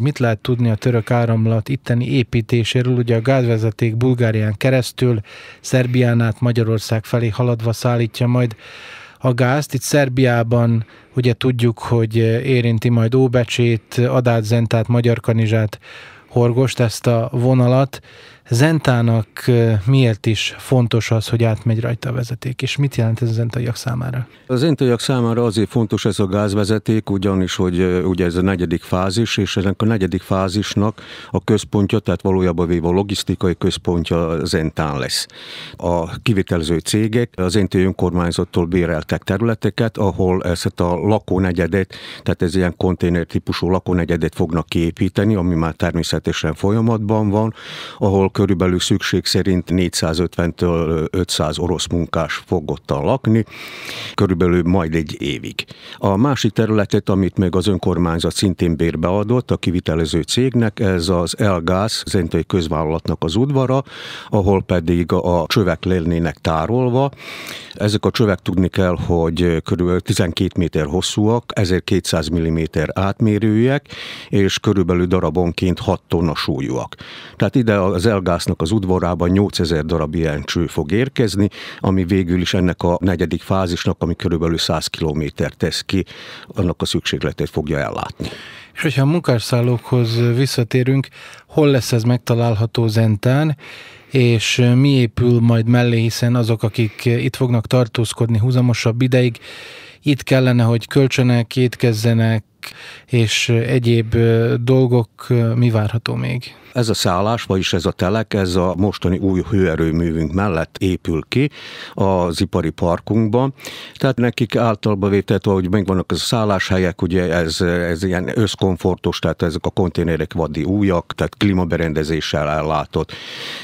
Mit lehet tudni a török áramlat itteni építéséről? Ugye a gázvezeték Bulgárián keresztül, Szerbián át Magyarország felé haladva szállítja majd a gázt. Itt Szerbiában ugye tudjuk, hogy érinti majd Óbecsét, Magyar Kanizsát, horgost, ezt a vonalat. Zentának miért is fontos az, hogy átmegy rajta a vezeték, és mit jelent ez a zentaiak számára? A zentaiak számára azért fontos ez a gázvezeték, ugyanis, hogy ugye ez a negyedik fázis, és ennek a negyedik fázisnak a központja, tehát valójában véve a logisztikai központja Zentán lesz. A kivitelező cégek az Zentai önkormányzattól béreltek területeket, ahol ezt a lakónegyedet, tehát ez ilyen konténer típusú lakónegyedet fognak kiépíteni, ami már természetesen természetesen folyamatban van, ahol körülbelül szükség szerint 450-től 500 orosz munkás fog ott lakni, körülbelül majd egy évig. A másik területet, amit még az önkormányzat szintén bérbe adott a kivitelező cégnek, ez az Elgáz, az Entei közvállalatnak az udvara, ahol pedig a csövek lennének tárolva. Ezek a csövek tudni kell, hogy körülbelül 12 méter hosszúak, 1200 mm átmérőjek, és körülbelül darabonként 6 tonna súlyúak. Tehát ide az Elgásznak az udvarában 8000 darab ilyen cső fog érkezni, ami végül is ennek a negyedik fázisnak, ami körülbelül 100 kilométer tesz ki, annak a szükségletét fogja ellátni. És hogyha a munkásszállókhoz visszatérünk, hol lesz ez megtalálható Zentán, és mi épül majd mellé, hiszen azok, akik itt fognak tartózkodni húzamosabb ideig, itt kellene, hogy kölcsönek, étkezzenek, és egyéb dolgok mi várható még? Ez a szállás, vagyis ez a telek, ez a mostani új hőerőművünk mellett épül ki az ipari parkunkban. Tehát nekik általában vételt, hogy megvannak az a szálláshelyek, ugye ez, ez ilyen összkomfortos, tehát ezek a konténerek vadi újak, tehát klímaberendezéssel ellátott.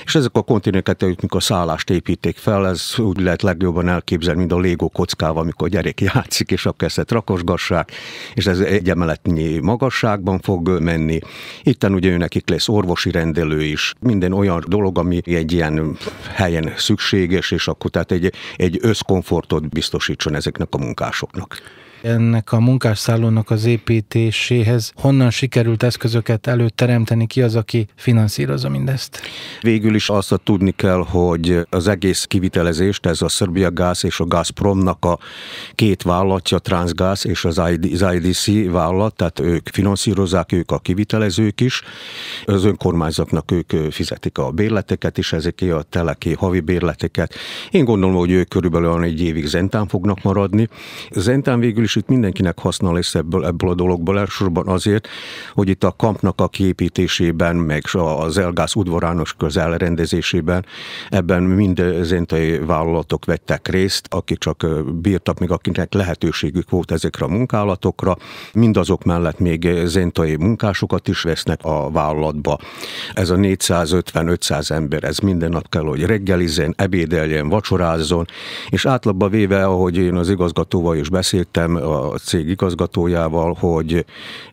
És ezek a konténereket, amikor a szállást építik fel, ez úgy lehet legjobban elképzelni, mint a Lego kockával, amikor a gyerek játszik, és akkor ezt rakosgassák, és ez egy egy emeletnyi magasságban fog menni. Itten ugye nekik lesz orvosi rendelő is, minden olyan dolog, ami egy ilyen helyen szükséges, és akkor tehát egy, egy összkomfortot biztosítson ezeknek a munkásoknak. Ennek a munkásszállónak az építéséhez honnan sikerült eszközöket előteremteni ki az, aki finanszírozza mindezt? Végül is azt tudni kell, hogy az egész kivitelezést ez a Szerbia Gáz és a Gazpromnak a két vállalatja, Transgaz és az IDC vállalat, tehát ők finanszírozzák, ők a kivitelezők is. Az önkormányzatnak ők fizetik a bérleteket is, ezeké a teleki havi bérleteket. Én gondolom, hogy ők körülbelül egy évig Zentán fognak maradni. Zentán végül és itt mindenkinek haszna lesz ebből, ebből a dologból, elsősorban azért, hogy itt a kampnak a kiépítésében, meg az Elgász udvarános közel rendezésében, ebben mind zentai vállalatok vettek részt, akik csak bírtak, még akinek lehetőségük volt ezekre a munkálatokra, mindazok mellett még zentai munkásokat is vesznek a vállalatba. Ez a 450-500 ember, ez minden nap kell, hogy reggelizen, ebédeljen, vacsorázzon, és átlagba véve, ahogy én az igazgatóval is beszéltem, a cég igazgatójával, hogy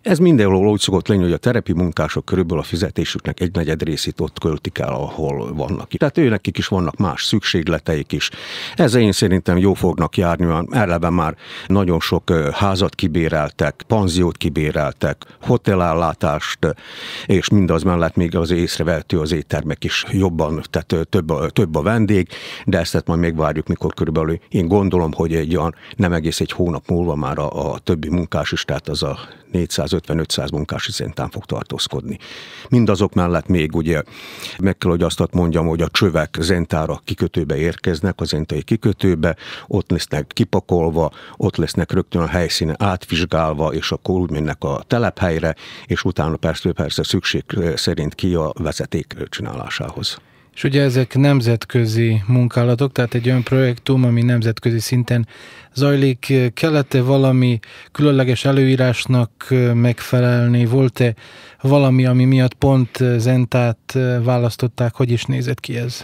ez mindenhol úgy szokott lenni, hogy a terepi munkások körülbelül a fizetésüknek egy negyed részét ott költik el, ahol vannak. Tehát őnek is vannak más szükségleteik is. Ezzel én szerintem jó fognak járni, mert eleve már nagyon sok házat kibéreltek, panziót kibéreltek, hotelállátást, és mindaz mellett még az észrevehető az éttermek is jobban, tehát több a, több a vendég, de ezt majd még várjuk, mikor körülbelül én gondolom, hogy egy olyan nem egész egy hónap múlva van már a, a többi munkás is, tehát az a 450-500 munkás szintán fog tartózkodni. Mindazok mellett még ugye meg kell, hogy azt mondjam, hogy a csövek Zentára kikötőbe érkeznek, az Zentai kikötőbe, ott lesznek kipakolva, ott lesznek rögtön a helyszínen átvizsgálva, és akkor úgy mennek a telephelyre, és utána persze, persze szükség szerint ki a vezeték csinálásához. És ugye ezek nemzetközi munkálatok, tehát egy olyan projektum, ami nemzetközi szinten zajlik. Kellett-e valami különleges előírásnak megfelelni? Volt-e valami, ami miatt pont Zentát választották? Hogy is nézett ki ez?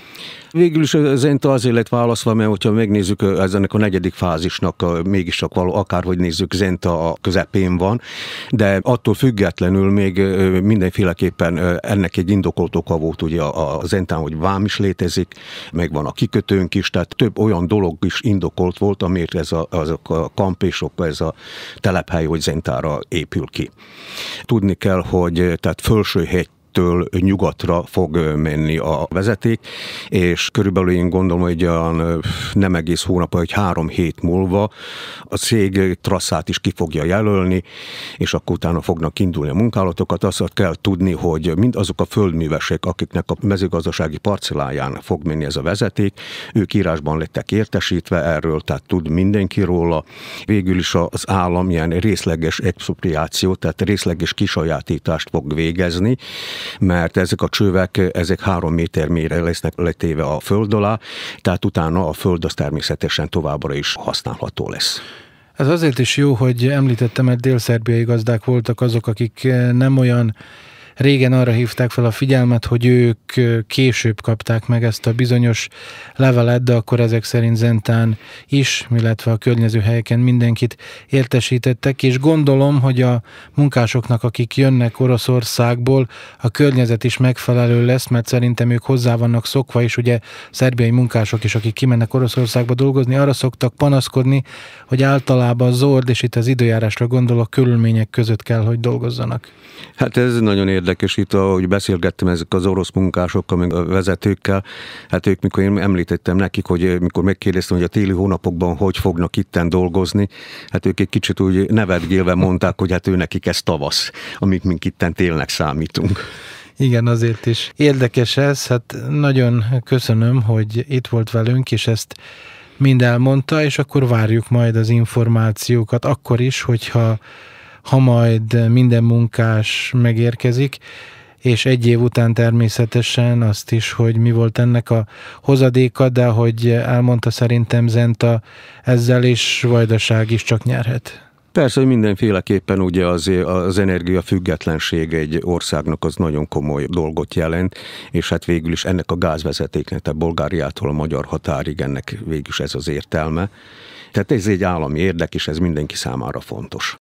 Végül is Zenta azért lett választva, mert hogyha megnézzük ezenek a negyedik fázisnak, mégis csak való, akárhogy nézzük, Zenta a közepén van, de attól függetlenül még mindenféleképpen ennek egy indokolt oka volt ugye a Zentán, hogy vám is létezik, meg van a kikötőnk is, tehát több olyan dolog is indokolt volt, amiért ez a, azok a kampésok, ez a telephely, hogy Zentára épül ki. Tudni kell, hogy tehát Fölsőhegy kelettől nyugatra fog menni a vezeték, és körülbelül én gondolom, hogy olyan nem egész hónap, vagy három hét múlva a cég trasszát is ki fogja jelölni, és akkor utána fognak indulni a munkálatokat. Azt kell tudni, hogy mind azok a földművesek, akiknek a mezőgazdasági parcelláján fog menni ez a vezeték, ők írásban lettek értesítve erről, tehát tud mindenki róla. Végül is az állam ilyen részleges expropriációt, tehát részleges kisajátítást fog végezni, mert ezek a csövek, ezek három méter mélyre lesznek letéve a föld alá, tehát utána a föld az természetesen továbbra is használható lesz. Ez azért is jó, hogy említettem, mert dél-szerbiai gazdák voltak azok, akik eh, nem olyan régen arra hívták fel a figyelmet, hogy ők később kapták meg ezt a bizonyos levelet, de akkor ezek szerint Zentán is, illetve a környező helyeken mindenkit értesítettek, és gondolom, hogy a munkásoknak, akik jönnek Oroszországból, a környezet is megfelelő lesz, mert szerintem ők hozzá vannak szokva, és ugye szerbiai munkások is, akik kimennek Oroszországba dolgozni, arra szoktak panaszkodni, hogy általában zord, és itt az időjárásra gondolok, körülmények között kell, hogy dolgozzanak. Hát ez nagyon érdekes érdek, és itt, ahogy beszélgettem ezek az orosz munkásokkal, meg a vezetőkkel, hát ők, mikor én említettem nekik, hogy eh, mikor megkérdeztem, hogy a téli hónapokban hogy fognak itten dolgozni, hát ők egy kicsit úgy nevetgélve mondták, hogy hát ő nekik ez tavasz, amit mink itten télnek számítunk. Igen, azért is érdekes ez, hát nagyon köszönöm, hogy itt volt velünk, és ezt mind elmondta, és akkor várjuk majd az információkat, akkor is, hogyha ha majd minden munkás megérkezik, és egy év után természetesen azt is, hogy mi volt ennek a hozadéka, de ahogy elmondta szerintem Zenta, ezzel is Vajdaság is csak nyerhet. Persze, hogy mindenféleképpen ugye az, az energia függetlenség egy országnak az nagyon komoly dolgot jelent, és hát végül is ennek a gázvezetéknek, tehát Bulgáriától a magyar határig ennek végül is ez az értelme. Tehát ez egy állami érdek, és ez mindenki számára fontos.